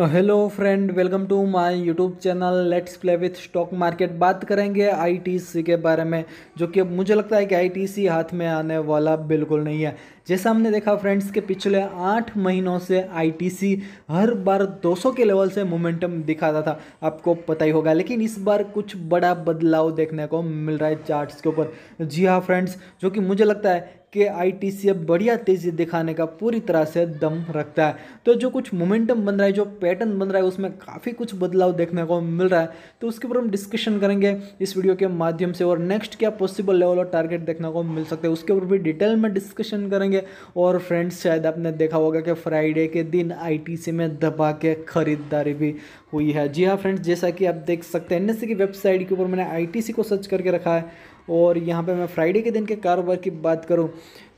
hello friend welcome to my YouTube channel let's play with stock market बात करेंगे ITC के बारे में जो कि मुझे लगता है कि आईटीसी हाथ में आने वाला बिल्कुल नहीं है जैसा हमने देखा फ्रेंड्स के पिछले आठ महीनों से आईटीसी हर बार 200 के लेवल से मोमेंटम दिखाता था आपको पता ही होगा लेकिन इस बार कुछ बड़ा बदलाव देखने को मिल रहा है चार्ट्स के ऊपर जी हाँ फ्रेंड्स जो कि मुझे लगता है के आईटीसी अब बढ़िया तेज़ी दिखाने का पूरी तरह से दम रखता है तो जो कुछ मोमेंटम बन रहा है जो पैटर्न बन रहा है उसमें काफ़ी कुछ बदलाव देखने को मिल रहा है तो उसके ऊपर हम डिस्कशन करेंगे इस वीडियो के माध्यम से और नेक्स्ट क्या पॉसिबल लेवल और टारगेट देखने को मिल सकते हैं उसके ऊपर भी डिटेल में डिस्कशन करेंगे और फ्रेंड्स शायद आपने देखा होगा कि फ्राइडे के दिन आई में दबा के खरीदारी भी हुई है जी हाँ फ्रेंड्स जैसा कि आप देख सकते हैं एन की वेबसाइट के ऊपर मैंने आई को सर्च करके रखा है और यहाँ पे मैं फ्राइडे के दिन के कारोबार की बात करूँ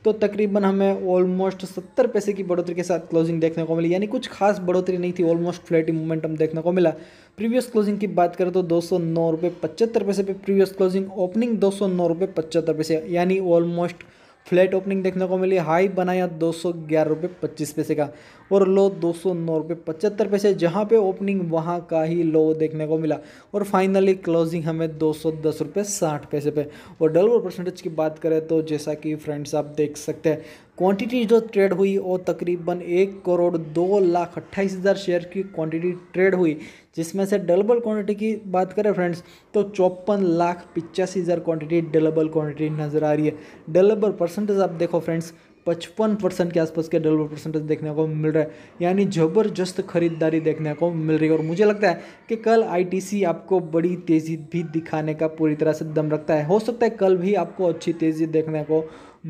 तो तकरीबन हमें ऑलमोस्ट सत्तर पैसे की बढ़ोतरी के साथ क्लोजिंग देखने को मिली यानी कुछ खास बढ़ोतरी नहीं थी ऑलमोस्ट मूवमेंट मोमेंटम देखने को मिला प्रीवियस क्लोजिंग की बात करें तो दो सौ नौ रुपये पचहत्तर पैसे पे प्रीवियस क्लोजिंग ओपनिंग दो सौ नौ रुपये पचहत्तर पैसे यानी ऑलमोस्ट फ्लैट ओपनिंग देखने को मिली हाई बनाया दो सौ ग्यारह रुपये पच्चीस पैसे का और लो दो सौ नौ रुपये पचहत्तर पैसे जहाँ पे ओपनिंग वहाँ का ही लो देखने को मिला और फाइनली क्लोजिंग हमें दो सौ दस रुपये साठ पैसे पे और डबल परसेंटेज की बात करें तो जैसा कि फ्रेंड्स आप देख सकते हैं क्वांटिटी जो ट्रेड हुई वो तकरीबन एक करोड़ दो लाख अट्ठाईस हज़ार शेयर की क्वांटिटी ट्रेड हुई जिसमें से डलबल क्वांटिटी की बात करें फ्रेंड्स तो चौपन लाख पिचासी हज़ार क्वांटिटी डलबल क्वांटिटी नज़र आ रही है डलेबल परसेंटेज आप देखो फ्रेंड्स पचपन परसेंट के आसपास के डेवलपर परसेंटेज देखने को मिल रहा है यानी ज़बरदस्त खरीदारी देखने को मिल रही है और मुझे लगता है कि कल आईटीसी आपको बड़ी तेज़ी भी दिखाने का पूरी तरह से दम रखता है हो सकता है कल भी आपको अच्छी तेज़ी देखने को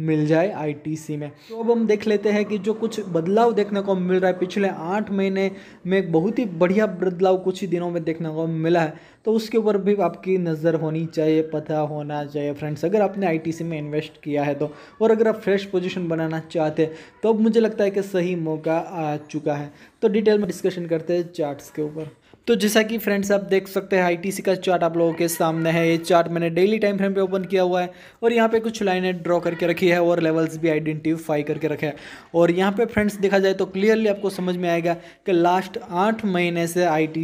मिल जाए आईटीसी में तो अब हम देख लेते हैं कि जो कुछ बदलाव देखने को मिल रहा है पिछले आठ महीने में बहुत ही बढ़िया बदलाव कुछ ही दिनों में देखने को मिला है तो उसके ऊपर भी आपकी नज़र होनी चाहिए पता होना चाहिए फ्रेंड्स अगर आपने आईटीसी में इन्वेस्ट किया है तो और अगर आप फ्रेश पोजीशन बनाना बनाना चाहते हैं तो अब मुझे लगता है कि सही मौका आ चुका है तो डिटेल में डिस्कशन करते हैं चार्ट्स के ऊपर तो जैसा कि फ्रेंड्स आप देख सकते हैं आईटीसी का चार्ट आप लोगों के सामने है ये चार्ट मैंने डेली टाइम फ्रेम पे ओपन किया हुआ है और यहाँ पे कुछ लाइनें ड्रॉ करके रखी है और लेवल्स भी आइडेंटिफाई करके रखे हैं और यहाँ पे फ्रेंड्स देखा जाए तो क्लियरली आपको समझ में आएगा कि लास्ट आठ महीने से आई टी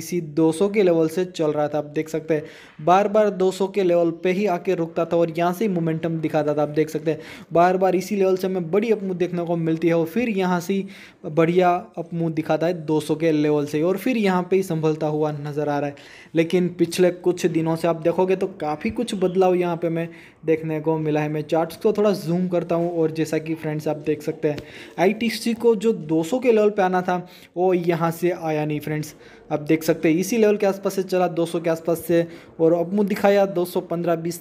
के लेवल से चल रहा था आप देख सकते हैं बार बार दो के लेवल पर ही आके रुकता था और यहाँ से ही मोमेंटम दिखाता था आप देख सकते हैं बार बार इसी लेवल से हमें बड़ी अपमूव देखने को मिलती है और फिर यहाँ से बढ़िया अपमूव दिखाता जाता है 200 के लेवल से और फिर यहाँ पे ही संभलता हुआ नज़र आ रहा है लेकिन पिछले कुछ दिनों से आप देखोगे तो काफ़ी कुछ बदलाव यहाँ पे मैं देखने को मिला है मैं चार्ट्स को थोड़ा जूम करता हूँ और जैसा कि फ्रेंड्स आप देख सकते हैं आई को जो दो के लेवल पर आना था वो यहाँ से आया नहीं फ्रेंड्स आप देख सकते हैं इसी लेवल के आसपास से चला 200 के आसपास से और अब मुझे दिखाया 215 सौ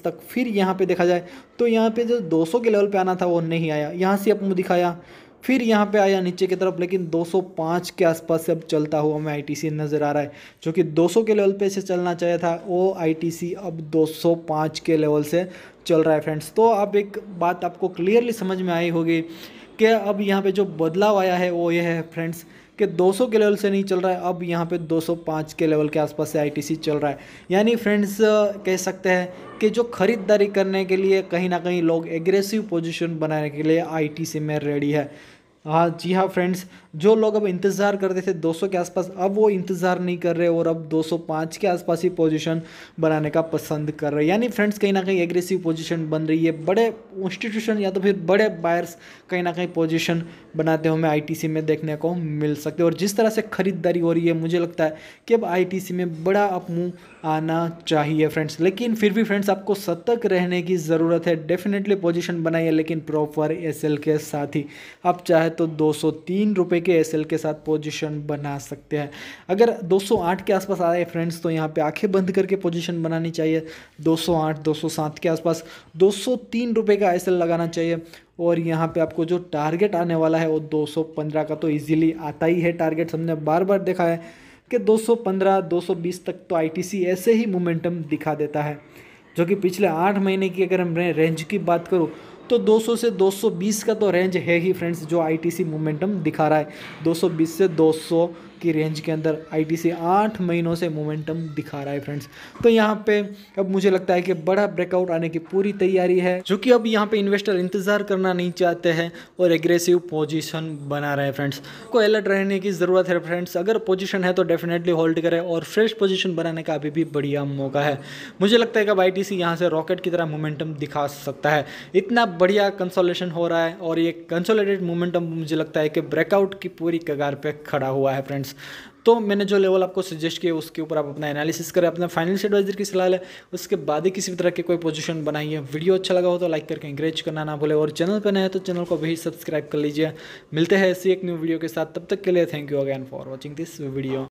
तक फिर यहाँ पे देखा जाए तो यहाँ पे जो 200 के लेवल पे आना था वो नहीं आया यहाँ से अब मुझे दिखाया फिर यहाँ पे आया नीचे की तरफ लेकिन 205 के आसपास से अब चलता हुआ हमें आई नज़र आ रहा है जो कि 200 के लेवल पे से चलना चाहिए था वो आई अब 205 के लेवल से चल रहा है फ्रेंड्स तो अब एक बात आपको क्लियरली समझ में आई होगी कि अब यहाँ पे जो बदलाव आया है वो ये है फ्रेंड्स कि 200 के लेवल से नहीं चल रहा है अब यहाँ पे 205 के लेवल के आसपास से आईटीसी चल रहा है यानी फ्रेंड्स कह सकते हैं कि जो ख़रीदारी करने के लिए कहीं ना कहीं लोग एग्रेसिव पोजीशन बनाने के लिए आईटीसी में रेडी है हाँ जी हाँ फ्रेंड्स जो लोग अब इंतज़ार कर रहे थे 200 के आसपास अब वो इंतज़ार नहीं कर रहे और अब 205 के आसपास ही पोजीशन बनाने का पसंद कर रहे हैं यानी फ्रेंड्स कहीं ना कहीं एग्रेसिव पोजीशन बन रही है बड़े इंस्टीट्यूशन या तो फिर बड़े बायर्स कहीं ना कहीं पोजीशन बनाते हुए आई में देखने को मिल सकते और जिस तरह से ख़रीदारी हो रही है मुझे लगता है कि अब आई में बड़ा अप मुँह आना चाहिए फ्रेंड्स लेकिन फिर भी फ्रेंड्स आपको सतर्क रहने की ज़रूरत है डेफिनेटली पोजिशन बनाइए लेकिन प्रॉपर एस के साथ ही आप चाहे तो दो सौ के एस के साथ पोजिशन बना सकते हैं अगर दो के आसपास आ रहे फ्रेंड्स तो यहाँ पर आँखें बंद करके पोजिशन बनानी चाहिए दो सौ के आसपास दो सौ का एस लगाना चाहिए और यहाँ पे आपको जो टारगेट आने वाला है वो 215 का तो इजीली आता ही है टारगेट हमने बार बार देखा है कि 215 220 तक तो आईटीसी ऐसे ही मोमेंटम दिखा देता है जो कि पिछले आठ महीने की अगर हम रेंज की बात करूँ तो 200 से 220 का तो रेंज है ही फ्रेंड्स जो आईटीसी मोमेंटम दिखा रहा है 220 से 200 की रेंज के अंदर आई से आठ महीनों से मोमेंटम दिखा रहा है फ्रेंड्स तो यहाँ पे अब मुझे लगता है कि बड़ा ब्रेकआउट आने की पूरी तैयारी है जो कि अब यहाँ पे इन्वेस्टर इंतजार करना नहीं चाहते हैं और एग्रेसिव पोजिशन बना रहे हैं फ्रेंड्स को अलर्ट रहने की ज़रूरत है फ्रेंड्स अगर पोजिशन है तो डेफिनेटली होल्ड करें और फ्रेश पोजिशन बनाने का अभी भी बढ़िया मौका है मुझे लगता है कि अब आई टी से रॉकेट की तरह मोमेंटम दिखा सकता है इतना बढ़िया कंसोलेशन हो रहा है और ये कंसोलेटेड मोमेंटम मुझे लगता है कि ब्रेकआउट की पूरी कगार पर खड़ा हुआ है फ्रेंड्स तो मैंने जो लेवल आपको सजेस्ट किया उसके ऊपर आप अपना एनालिसिस करें अपना फाइनेंशियल एडवाइजर की सलाह लें उसके बाद ही किसी भी तरह की कोई पोजीशन बनाइए वीडियो अच्छा लगा हो तो लाइक करके इंकरेज करना ना बोले और चैनल पर नए हैं तो चैनल को भी सब्सक्राइब कर लीजिए मिलते हैं ऐसी एक न्यू वीडियो के साथ तब तक के लिए thank you again for watching this video